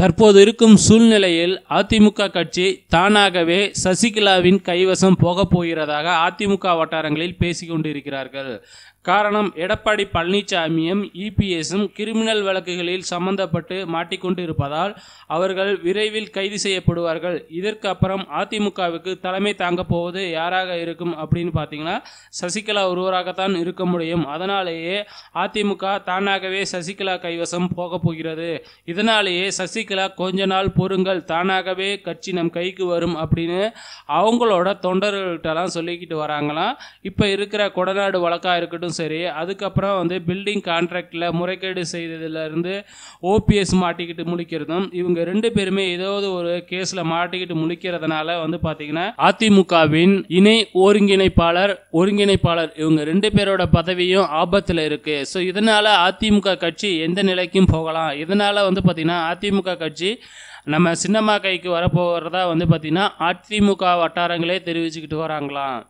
தற்போது இருக்கும் சூழ்நிலையில் அதிமுக கட்சி தானாகவே சசிகலாவின் கைவசம் போகப் போகிறதாக அதிமுக வட்டாரங்களில் பேசிக்கொண்டிருக்கிறார்கள் காரணம் எடப்பாடி பழனிசாமியும் இபிஎஸும் கிரிமினல் வழக்குகளில் சம்பந்தப்பட்டு மாட்டிக்கொண்டு இருப்பதால் அவர்கள் விரைவில் கைது செய்யப்படுவார்கள் இதற்கு அப்புறம் அதிமுகவுக்கு தலைமை தாங்க போவது யாராக இருக்கும் அப்படின்னு பார்த்தீங்கன்னா சசிகலா ஒருவராகத்தான் இருக்க முடியும் அதனாலேயே அதிமுக தானாகவே சசிகலா கைவசம் போக போகிறது இதனாலேயே சசிகலா கொஞ்ச நாள் பொறுங்கள் தானாகவே கட்சி நம் கைக்கு வரும் அப்படின்னு அவங்களோட தொண்டர்கள்ட்டெல்லாம் சொல்லிக்கிட்டு வராங்களாம் இப்போ இருக்கிற கொடநாடு வழக்காக இருக்கட்டும் இருந்தாலும் சரி அதுக்கப்புறம் வந்து பில்டிங் கான்ட்ராக்டில் முறைகேடு செய்ததுலேருந்து ஓபிஎஸ் மாட்டிக்கிட்டு முடிக்கிறதும் இவங்க ரெண்டு பேருமே ஏதாவது ஒரு கேஸில் மாட்டிக்கிட்டு முடிக்கிறதுனால வந்து பார்த்தீங்கன்னா அதிமுகவின் இணை ஒருங்கிணைப்பாளர் ஒருங்கிணைப்பாளர் இவங்க ரெண்டு பேரோட பதவியும் ஆபத்தில் இருக்குது ஸோ இதனால் அதிமுக கட்சி எந்த நிலைக்கும் போகலாம் இதனால் வந்து பார்த்திங்கன்னா அதிமுக கட்சி நம்ம சின்னம்மா கைக்கு வரப்போகிறதா வந்து பார்த்திங்கன்னா அதிமுக வட்டாரங்களே தெரிவிச்சுக்கிட்டு வராங்களாம்